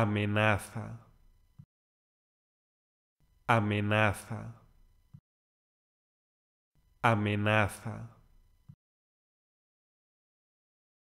amenaza, amenaza, amenaza.